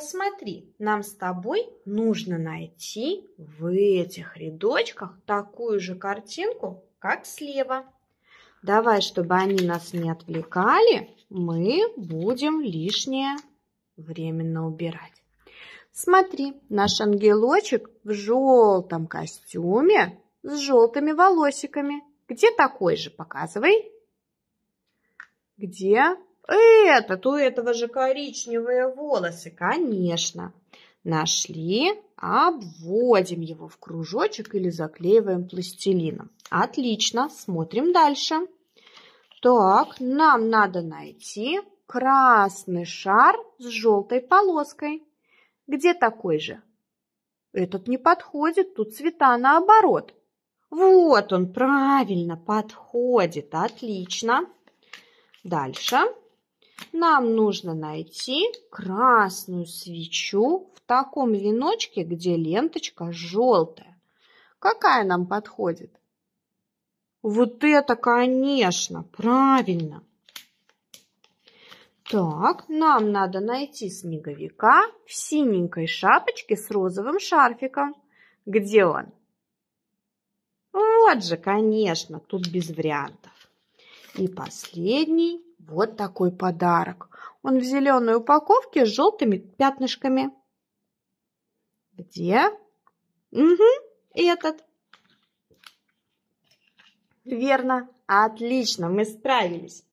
Посмотри, нам с тобой нужно найти в этих рядочках такую же картинку, как слева. Давай, чтобы они нас не отвлекали, мы будем лишнее временно убирать. Смотри, наш ангелочек в желтом костюме с желтыми волосиками. Где такой же? Показывай. Где этот, у этого же коричневые волосы, конечно. Нашли, обводим его в кружочек или заклеиваем пластилином. Отлично, смотрим дальше. Так, нам надо найти красный шар с желтой полоской. Где такой же? Этот не подходит, тут цвета наоборот. Вот он, правильно, подходит, отлично. Дальше. Дальше нам нужно найти красную свечу в таком веночке, где ленточка желтая. Какая нам подходит? Вот это, конечно, правильно. Так, нам надо найти снеговика в синенькой шапочке с розовым шарфиком. Где он? Вот же, конечно, тут без вариантов. И последний вот такой подарок. Он в зеленой упаковке с желтыми пятнышками. Где? Угу, этот. Верно. Отлично, мы справились.